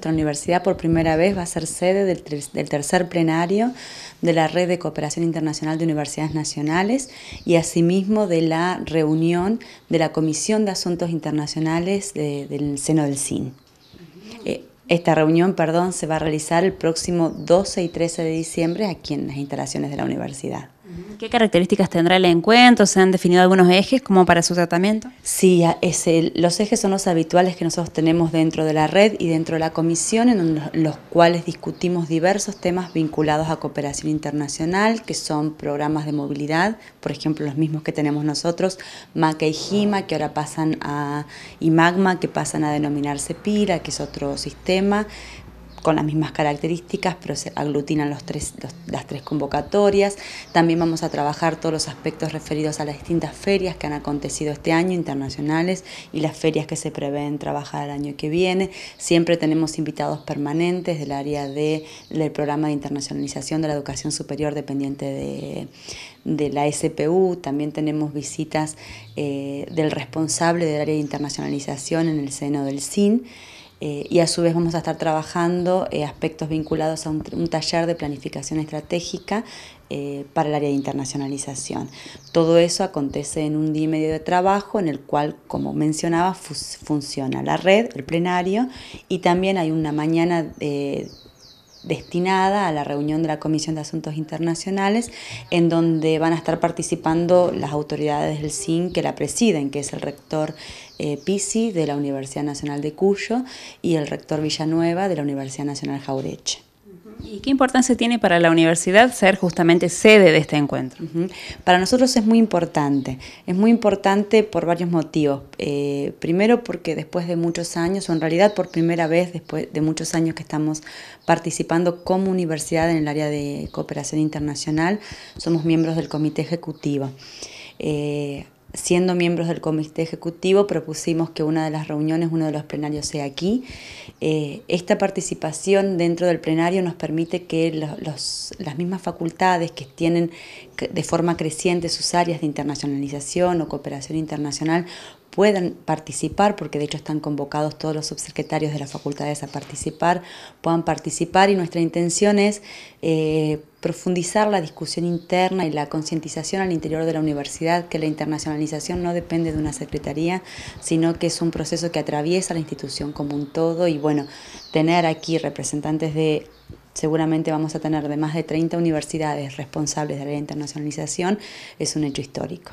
Nuestra universidad por primera vez va a ser sede del, tercer plenario de la Red de Cooperación Internacional de Universidades Nacionales y asimismo de la reunión de la Comisión de Asuntos Internacionales del seno del CIN. Eh, esta reunión, perdón, se va a realizar el próximo 12 y 13 de diciembre aquí en las instalaciones de la universidad. ¿Qué características tendrá el encuentro? ¿Se han definido algunos ejes como para su tratamiento? Sí, los ejes son los habituales que nosotros tenemos dentro de la red y dentro de la comisión, en los, cuales discutimos diversos temas vinculados a cooperación internacional, que son programas de movilidad, por ejemplo, los mismos que tenemos nosotros, MACA y GIMA, que ahora pasan a, y MAGMA, que pasan a denominarse PIRA, que es otro sistema, con las mismas características, pero se aglutinan los tres, las tres convocatorias. También vamos a trabajar todos los aspectos referidos a las distintas ferias que han acontecido este año, internacionales, y las ferias que se prevén trabajar el año que viene. Siempre tenemos invitados permanentes del área de, del programa de internacionalización de la educación superior dependiente de, la SPU. También tenemos visitas eh, del responsable del área de internacionalización en el seno del CIN. Eh, y a su vez vamos a estar trabajando eh, aspectos vinculados a un, taller de planificación estratégica eh, para el área de internacionalización. Todo eso acontece en un día y medio de trabajo en el cual, como mencionaba, funciona la red, el plenario y también hay una mañana de destinada a la reunión de la Comisión de Asuntos Internacionales, en donde van a estar participando las autoridades del CIN que la presiden, que es el rector eh, Pisi de la Universidad Nacional de Cuyo y el rector Villanueva de la Universidad Nacional Jaureche qué importancia tiene para la universidad ser justamente sede de este encuentro? Para nosotros es muy importante, es muy importante por varios motivos. Eh, primero porque después de muchos años, o en realidad por primera vez después de muchos años que estamos participando como universidad en el área de cooperación internacional, somos miembros del comité ejecutivo. Eh, siendo miembros del comité ejecutivo, propusimos que una de las reuniones, uno de los plenarios sea aquí. Eh, esta participación dentro del plenario nos permite que las mismas facultades que tienen de forma creciente sus áreas de internacionalización o cooperación internacional puedan participar, porque de hecho están convocados todos los subsecretarios de las facultades a participar, puedan participar y nuestra intención es eh, profundizar la discusión interna y la concientización al interior de la universidad, que la internacionalización no depende de una secretaría, sino que es un proceso que atraviesa la institución como un todo y bueno, tener aquí representantes de seguramente vamos a tener de más de 30 universidades responsables de la internacionalización, es un hecho histórico.